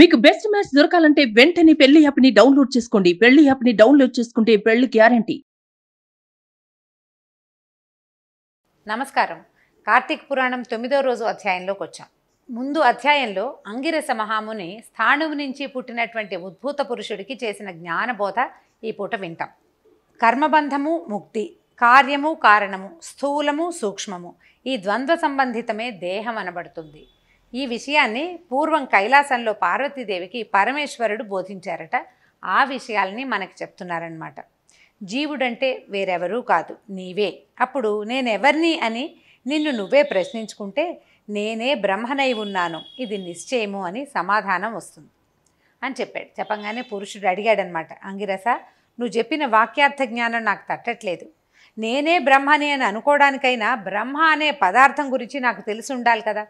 మీకు best match దొరకాలంటే వెంటనే పెళ్లి యాప్ని డౌన్లోడ్ చేసుకోండి పెళ్లి యాప్ని డౌన్లోడ్ చేసుకుంటే పెళ్లి గ్యారంటీ నమస్కారం కార్తీక్ పురాణం తొమ్మిదో రోజు అధ్యాయంలోకి వచ్చాం ముందు అధ్యాయంలో అంగిరస మహాముని స్థాణువు నుంచి పుట్టినటువంటి ఉద్భూత పురుషుడికి చేసిన జ్ఞానబోధ ఈ పూట వింటాం కర్మబంధము ముక్తి కార్యము కారణము స్థూలము సూక్ష్మము ఈ ద్వంద్వ సంబంధితమే దేహం అనబడుతుంది ఈ విషయాన్ని పూర్వం కైలాసంలో పార్వతీదేవికి పరమేశ్వరుడు బోధించారట ఆ విషయాల్ని మనకు చెప్తున్నారనమాట జీవుడంటే వేరెవరూ కాదు నీవే అప్పుడు నేనెవరిని అని నిన్ను నువ్వే ప్రశ్నించుకుంటే నేనే బ్రహ్మనై ఉన్నాను ఇది నిశ్చయము అని సమాధానం వస్తుంది అని చెప్పాడు చెప్పంగానే పురుషుడు అడిగాడనమాట అంగిరస నువ్వు చెప్పిన వాక్యార్థ జ్ఞానం నాకు తట్టట్లేదు నేనే బ్రహ్మని అని అనుకోవడానికైనా బ్రహ్మ అనే పదార్థం గురించి నాకు తెలిసి ఉండాలి కదా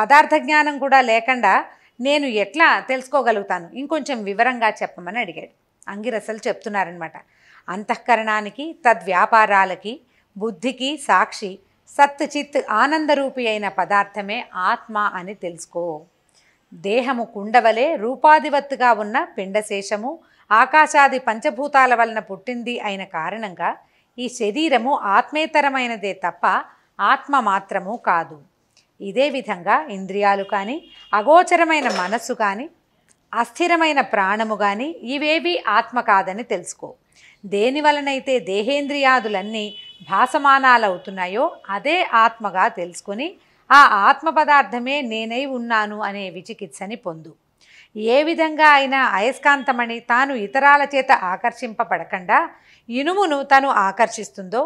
పదార్థ జ్ఞానం కూడా లేకుండా నేను ఎట్లా తెలుసుకోగలుగుతాను ఇంకొంచెం వివరంగా చెప్పమని అడిగాడు అంగిరసలు చెప్తున్నారనమాట అంతఃకరణానికి తద్వ్యాపారాలకి బుద్ధికి సాక్షి సత్ చిత్ ఆనందరూపి అయిన పదార్థమే ఆత్మ అని తెలుసుకో దేహము కుండవలే రూపాధివత్తుగా ఉన్న పిండశేషము ఆకాశాది పంచభూతాల వలన పుట్టింది అయిన కారణంగా ఈ శరీరము ఆత్మేతరమైనదే తప్ప ఆత్మ మాత్రము కాదు ఇదే విధంగా ఇంద్రియాలు కానీ అగోచరమైన మనస్సు కానీ అస్థిరమైన ప్రాణము కానీ ఇవేవి ఆత్మ కాదని తెలుసుకో దేనివలనైతే దేహేంద్రియాదులన్నీ భాసమానాలవుతున్నాయో అదే ఆత్మగా తెలుసుకుని ఆ ఆత్మ పదార్థమే నేనై ఉన్నాను అనే విచికిత్సని పొందు ఏ విధంగా అయినా అయస్కాంతమణి తాను ఇతరాల చేత ఆకర్షింపబడకుండా ఇనుమును తను ఆకర్షిస్తుందో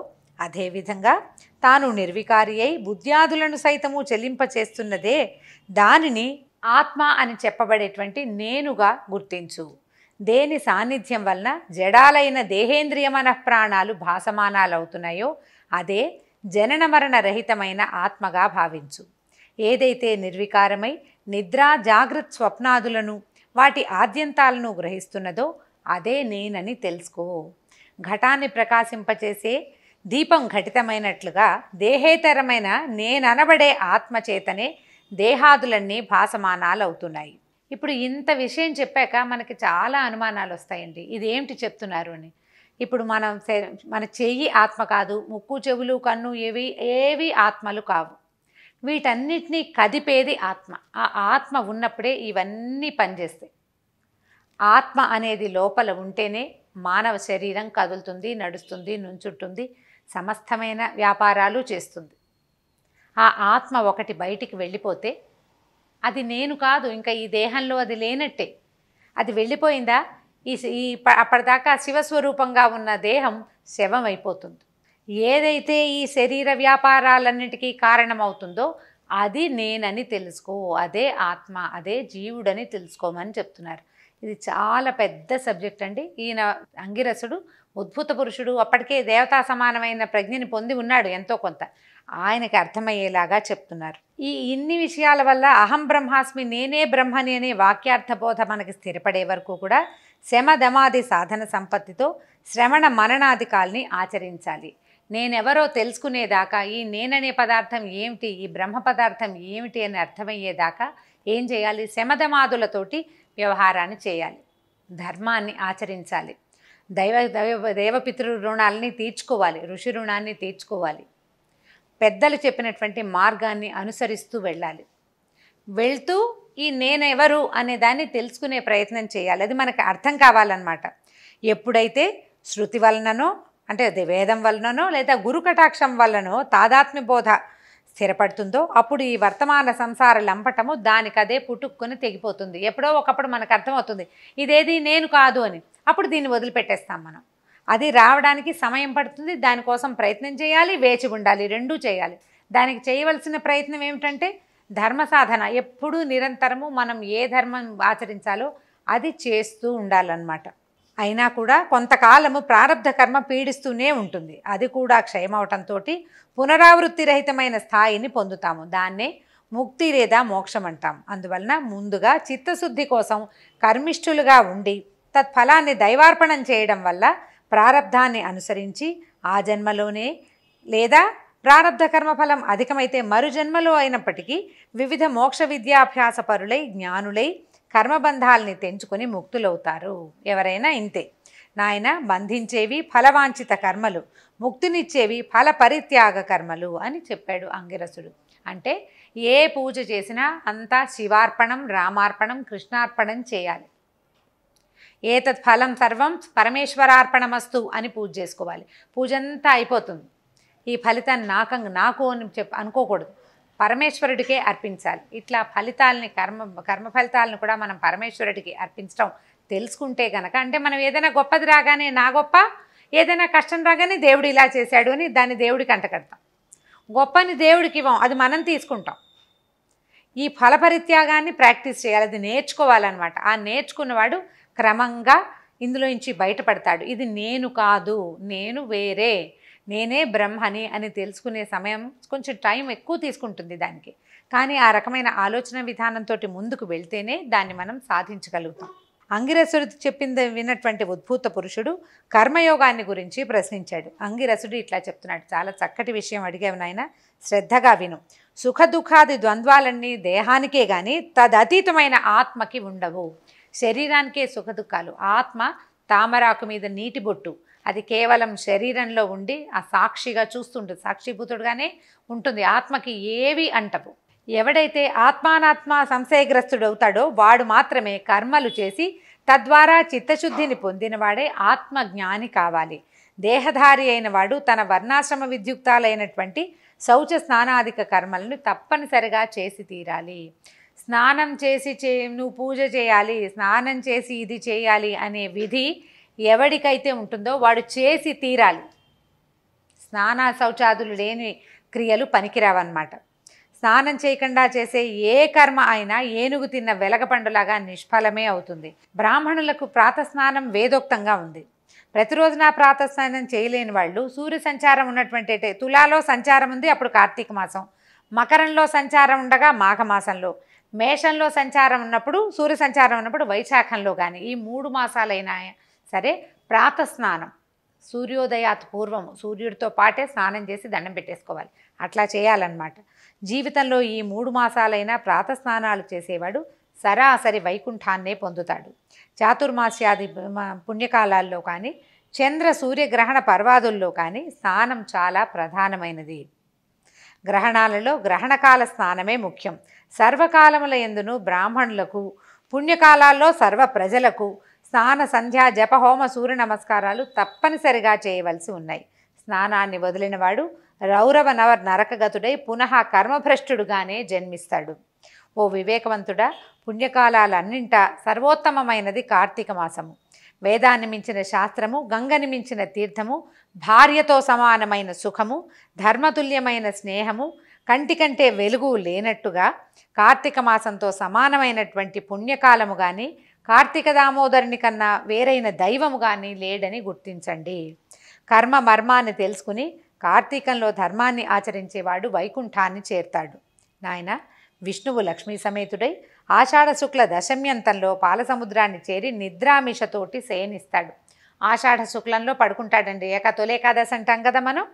అదేవిధంగా తాను నిర్వికారి అయి బుద్ధ్యాదులను సైతము చెల్లింపచేస్తున్నదే దానిని ఆత్మ అని చెప్పబడేటువంటి నేనుగా గుర్తించు దేని సాన్నిధ్యం వలన జడాలైన దేహేంద్రియ ప్రాణాలు భాసమానాలవుతున్నాయో అదే జనన మరణ రహితమైన ఆత్మగా భావించు ఏదైతే నిర్వికారమై నిద్ర జాగృత్ స్వప్నాదులను వాటి ఆద్యంతాలను గ్రహిస్తున్నదో అదే నేనని తెలుసుకో ఘటాన్ని ప్రకాశింపచేసే దీపం ఘటితమైనట్లుగా దేహేతరమైన నేననబడే ఆత్మచేతనే దేహాదులన్నీ భాసమానాలవుతున్నాయి ఇప్పుడు ఇంత విషయం చెప్పాక మనకి చాలా అనుమానాలు వస్తాయండి ఇదేమిటి చెప్తున్నారు అని ఇప్పుడు మనం మన చెయ్యి ఆత్మ కాదు ముక్కు చెవులు కన్ను ఏవి ఏవి ఆత్మలు కావు వీటన్నిటినీ కదిపేది ఆత్మ ఆ ఆత్మ ఉన్నప్పుడే ఇవన్నీ పనిచేస్తాయి ఆత్మ అనేది లోపల ఉంటేనే మానవ శరీరం కదులుతుంది నడుస్తుంది నుంచుంటుంది సమస్తమైన వ్యాపారాలు చేస్తుంది ఆ ఆత్మ ఒకటి బయటికి వెళ్ళిపోతే అది నేను కాదు ఇంకా ఈ దేహంలో అది లేనట్టే అది వెళ్ళిపోయిందా ఈ ఈ అప్పటిదాకా శివస్వరూపంగా ఉన్న దేహం శవం అయిపోతుంది ఏదైతే ఈ శరీర వ్యాపారాలన్నిటికీ కారణమవుతుందో అది నేనని తెలుసుకో అదే ఆత్మ అదే జీవుడని తెలుసుకోమని చెప్తున్నారు ఇది చాలా పెద్ద సబ్జెక్ట్ అండి ఈయన అంగిరసుడు ఉద్భుత పురుషుడు అప్పటికే దేవతా సమానమైన ప్రజ్ఞని పొంది ఉన్నాడు ఎంతో కొంత ఆయనకి అర్థమయ్యేలాగా చెప్తున్నారు ఈ ఇన్ని విషయాల వల్ల అహం బ్రహ్మాస్మి నేనే బ్రహ్మని అనే వాక్యార్థ బోధ మనకి స్థిరపడే వరకు కూడా శమధమాది సాధన సంపత్తితో శ్రవణ మననాధికాల్ని ఆచరించాలి నేనెవరో తెలుసుకునేదాకా ఈ నేననే పదార్థం ఏమిటి ఈ బ్రహ్మ పదార్థం ఏమిటి అని అర్థమయ్యేదాకా ఏం చేయాలి శమధమాదులతోటి వ్యవహారాన్ని చేయాలి ధర్మాన్ని ఆచరించాలి దైవ దైవ దేవపితృ రుణాలని తీర్చుకోవాలి ఋషి రుణాన్ని తీర్చుకోవాలి పెద్దలు చెప్పినటువంటి మార్గాన్ని అనుసరిస్తూ వెళ్ళాలి వెళ్తూ ఈ నేనెవరు అనే దాన్ని తెలుసుకునే ప్రయత్నం చేయాలి అది మనకు అర్థం కావాలన్నమాట ఎప్పుడైతే శృతి వలననో అంటే వేదం వలననో లేదా గురు కటాక్షం వలనో తాదాత్మ్య బోధ స్థిరపడుతుందో అప్పుడు ఈ వర్తమాన సంసార లంపటము దానికదే పుట్టుకొని తెగిపోతుంది ఎప్పుడో ఒకప్పుడు మనకు అర్థమవుతుంది ఇదేది నేను కాదు అని అప్పుడు దీన్ని వదిలిపెట్టేస్తాం మనం అది రావడానికి సమయం పడుతుంది దానికోసం ప్రయత్నం చేయాలి వేచి ఉండాలి రెండూ చేయాలి దానికి చేయవలసిన ప్రయత్నం ఏమిటంటే ధర్మ సాధన ఎప్పుడూ నిరంతరము మనం ఏ ధర్మం ఆచరించాలో అది చేస్తూ ఉండాలన్నమాట అయినా కూడా కొంతకాలము ప్రారంధ కర్మ పీడిస్తూనే ఉంటుంది అది కూడా క్షయమవటంతో పునరావృత్తి రహితమైన స్థాయిని పొందుతాము దాన్నే ముక్తి లేదా మోక్షం అంటాం అందువలన ముందుగా చిత్తశుద్ధి కోసం కర్మిష్ఠులుగా ఉండి తత్ఫలాన్ని దైవార్పణం చేయడం వల్ల ప్రారంధాన్ని అనుసరించి ఆ జన్మలోనే లేదా ప్రారంధ కర్మఫలం అధికమైతే మరు జన్మలో అయినప్పటికీ వివిధ మోక్ష విద్యాభ్యాస పరులై జ్ఞానులై కర్మబంధాల్ని తెంచుకొని ముక్తులవుతారు ఎవరైనా ఇంతే నాయన బంధించేవి ఫలవాంఛిత కర్మలు ముక్తినిచ్చేవి ఫల పరిత్యాగ కర్మలు అని చెప్పాడు అంగిరసుడు అంటే ఏ పూజ చేసినా అంతా శివార్పణం రామార్పణం కృష్ణార్పణం చేయాలి ఏతత్ ఫలం సర్వం పరమేశ్వరార్పణమస్తు అని పూజ చేసుకోవాలి పూజ అంతా అయిపోతుంది ఈ ఫలితాన్ని నాకంగా నాకు అని చెప్ అనుకోకూడదు పరమేశ్వరుడికే అర్పించాలి ఇట్లా ఫలితాలని కర్మ కర్మ ఫలితాలను కూడా మనం పరమేశ్వరుడికి అర్పించడం తెలుసుకుంటే గనక అంటే మనం ఏదైనా గొప్పది రాగానే నా గొప్ప ఏదైనా కష్టం రాగానే దేవుడు ఇలా చేశాడు అని దాన్ని దేవుడికి అంటగడతాం గొప్పని దేవుడికి ఇవ్వం అది మనం తీసుకుంటాం ఈ ఫలపరిత్యాగాన్ని ప్రాక్టీస్ చేయాలి అది నేర్చుకోవాలన్నమాట ఆ నేర్చుకున్నవాడు క్రమంగా ఇందులోంచి బయటపడతాడు ఇది నేను కాదు నేను వేరే నేనే బ్రహ్మని అని తెలుసుకునే సమయం కొంచెం టైం ఎక్కువ తీసుకుంటుంది దానికి కానీ ఆ రకమైన ఆలోచన విధానంతో ముందుకు వెళ్తేనే దాన్ని మనం సాధించగలుగుతాం అంగిరసుడు చెప్పింది విన్నటువంటి ఉద్భూత పురుషుడు కర్మయోగాన్ని గురించి ప్రశ్నించాడు అంగిరసుడు ఇట్లా చెప్తున్నాడు చాలా చక్కటి విషయం అడిగావు నాయన శ్రద్ధగా విను సుఖ దుఃఖాది ద్వంద్వాలన్నీ దేహానికే కానీ తదతీతమైన ఆత్మకి ఉండవు శరీరానికే సుఖదుఖాలు ఆత్మ తామరాకు మీద నీటి బొట్టు అది కేవలం శరీరంలో ఉండి ఆ సాక్షిగా చూస్తుంటుంది సాక్షిభూతుడుగానే ఉంటుంది ఆత్మకి ఏవి అంటవు ఎవడైతే ఆత్మానాత్మ సంశయగ్రస్తుడవుతాడో వాడు మాత్రమే కర్మలు చేసి తద్వారా చిత్తశుద్ధిని పొందినవాడే ఆత్మజ్ఞాని కావాలి దేహధారి అయిన వాడు తన వర్ణాశ్రమ విద్యుక్తాలైనటువంటి శౌచ స్నానాధిక కర్మలను తప్పనిసరిగా చేసి తీరాలి స్నానం చేసి చే నువ్వు పూజ చేయాలి స్నానం చేసి ఇది చేయాలి అనే విధి ఎవడికైతే ఉంటుందో వాడు చేసి తీరాలి స్నాన శౌచాదులు లేని క్రియలు పనికిరావన్నమాట స్నానం చేయకుండా చేసే ఏ కర్మ అయినా ఏనుగు తిన్న వెలగపండులాగా నిష్ఫలమే అవుతుంది బ్రాహ్మణులకు ప్రాతస్నానం వేదోక్తంగా ఉంది ప్రతిరోజున ప్రాతస్నానం చేయలేని వాళ్ళు సూర్య సంచారం ఉన్నటువంటి తులాలో సంచారం ఉంది అప్పుడు కార్తీక మాసం మకరంలో సంచారం ఉండగా మాఘమాసంలో మేషంలో సంచారం ఉన్నప్పుడు సూర్య సంచారం ఉన్నప్పుడు వైశాఖంలో కానీ ఈ మూడు మాసాలైన సరే ప్రాత స్నానం సూర్యోదయాత్ పూర్వం సూర్యుడితో పాటే స్నానం చేసి దండం పెట్టేసుకోవాలి అట్లా చేయాలన్నమాట జీవితంలో ఈ మూడు మాసాలైనా ప్రాత స్నానాలు చేసేవాడు సరాసరి వైకుంఠాన్నే పొందుతాడు చాతుర్మాస్యాది పుణ్యకాలాల్లో కానీ చంద్ర సూర్యగ్రహణ పర్వాదుల్లో కానీ స్నానం చాలా ప్రధానమైనది గ్రహణాలలో గ్రహణకాల స్నానమే ముఖ్యం సర్వకాలముల ఎందును బ్రాహ్మణులకు పుణ్యకాలాల్లో సర్వ ప్రజలకు స్నాన సంధ్యా జపహోమ సూర్య నమస్కారాలు తప్పనిసరిగా చేయవలసి ఉన్నాయి స్నానాన్ని వదిలినవాడు రౌరవ నవ నరకగతుడై పునః కర్మభ్రష్టుడుగానే జన్మిస్తాడు ఓ వివేకవంతుడా పుణ్యకాలన్నింట సర్వోత్తమమైనది కార్తీక మాసము వేదాన్ని మించిన శాస్త్రము గంగని మించిన తీర్థము భార్యతో సమానమైన సుఖము ధర్మతుల్యమైన స్నేహము కంటి కంటే వెలుగు లేనట్టుగా కార్తీక మాసంతో సమానమైనటువంటి పుణ్యకాలము కానీ కార్తీక దామోదరుని కన్నా వేరైన దైవము కానీ లేడని గుర్తించండి కర్మ మర్మాన్ని తెలుసుకుని కార్తీకంలో ధర్మాన్ని ఆచరించేవాడు వైకుంఠాన్ని చేరుతాడు నాయన విష్ణువు లక్ష్మీ సమేతుడై ఆషాఢ శుక్ల దశమ్యంతంలో పాలసముద్రాన్ని చేరి నిద్రామిషతోటి శయనిస్తాడు ఆషాఢ శుక్లంలో పడుకుంటాడండి ఏక తొలేకాదశి అంటాం కదా మనం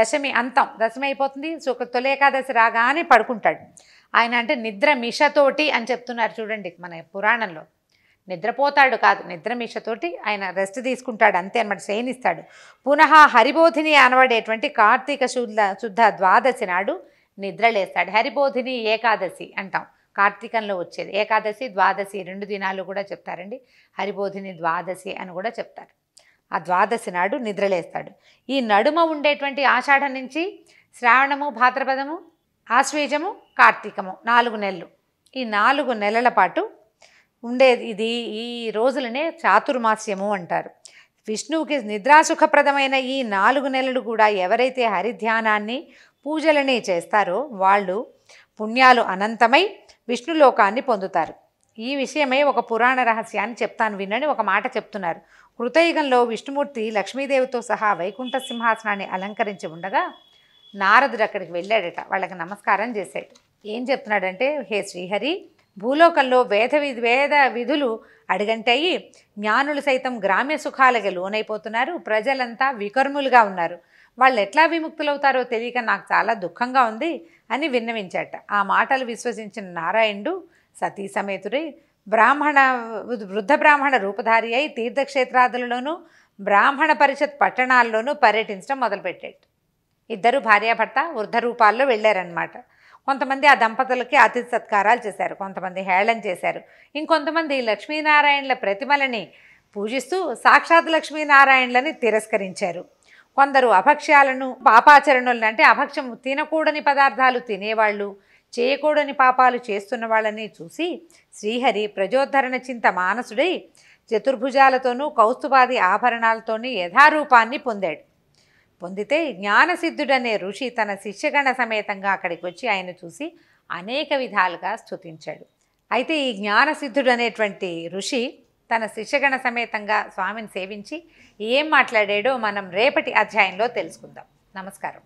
దశమి అంతం దశమి అయిపోతుంది శుక్ల తొలేకాదశి రాగానే పడుకుంటాడు ఆయన అంటే నిద్ర అని చెప్తున్నారు చూడండి మన పురాణంలో నిద్రపోతాడు కాదు నిద్రమిషతోటి ఆయన రెస్ట్ తీసుకుంటాడు అంతే అనమాట శయనిస్తాడు పునః హరిబోధిని అనబడేటువంటి కార్తీక శుద్ధ శుద్ధ ద్వాదశి నాడు నిద్రలేస్తాడు హరిబోధిని ఏకాదశి అంటాం కార్తీకంలో వచ్చేది ఏకాదశి ద్వాదశి రెండు దినాలు కూడా చెప్తారండి హరిబోధిని ద్వాదశి అని కూడా చెప్తారు ఆ ద్వాదశి నాడు నిద్రలేస్తాడు ఈ నడుమ ఉండేటువంటి ఆషాఢం నుంచి శ్రావణము భాద్రపదము ఆశ్వేజము కార్తీకము నాలుగు నెలలు ఈ నాలుగు నెలల పాటు ఉండేది ఇది ఈ రోజులనే చాతుర్మాస్యము అంటారు విష్ణువుకి నిద్రాసుఖప్రదమైన ఈ నాలుగు నెలలు కూడా ఎవరైతే హరిధ్యానాన్ని పూజలని చేస్తారో వాళ్ళు పుణ్యాలు అనంతమై విష్ణులోకాన్ని పొందుతారు ఈ విషయమై ఒక పురాణ రహస్యాన్ని చెప్తాను వినని ఒక మాట చెప్తున్నారు కృతయుగంలో విష్ణుమూర్తి లక్ష్మీదేవితో సహా వైకుంఠ సింహాసనాన్ని అలంకరించి ఉండగా నారదుడు అక్కడికి వెళ్ళాడట వాళ్ళకి నమస్కారం చేశాడు ఏం చెప్తున్నాడంటే హే శ్రీహరి భూలోకంలో వేద వేద విధులు అడిగంటయి జ్ఞానులు సైతం గ్రామ్య సుఖాలకి లోనైపోతున్నారు ప్రజలంతా వికర్ములుగా ఉన్నారు వాళ్ళు ఎట్లా విముక్తులవుతారో తెలియక నాకు చాలా దుఃఖంగా ఉంది అని విన్నవించాట ఆ మాటలు విశ్వసించిన నారాయణుడు సతీ బ్రాహ్మణ వృద్ధ బ్రాహ్మణ రూపధారి అయి తీర్థక్షేత్రాదులలోనూ బ్రాహ్మణ పరిషత్ పట్టణాల్లోనూ పర్యటించడం మొదలుపెట్టాడు ఇద్దరు భార్యాభర్త వృద్ధ రూపాల్లో వెళ్ళారనమాట కొంతమంది ఆ దంపతులకి అతిథి సత్కారాలు చేశారు కొంతమంది హేళన చేశారు ఇంకొంతమంది లక్ష్మీనారాయణల ప్రతిమలని పూజిస్తూ సాక్షాత్ లక్ష్మీనారాయణలని తిరస్కరించారు కొందరు అభక్ష్యాలను పాపాచరణలను అంటే అభక్ష్యం తినకూడని పదార్థాలు తినేవాళ్ళు చేయకూడని పాపాలు చేస్తున్న వాళ్ళని చూసి శ్రీహరి ప్రజోద్ధరణ చింత మానసుడై చతుర్భుజాలతోనూ కౌస్తుభాది ఆభరణాలతోనూ యథారూపాన్ని పొందాడు పొందితే జ్ఞానసిద్ధుడనే ఋషి తన శిష్యగణ సమేతంగా అక్కడికి వచ్చి ఆయన చూసి అనేక విధాలుగా స్థుతించాడు అయితే ఈ జ్ఞానసిద్ధుడు అనేటువంటి ఋషి తన శిష్యగణ సమేతంగా స్వామిని సేవించి ఏం మాట్లాడాడో మనం రేపటి అధ్యాయంలో తెలుసుకుందాం నమస్కారం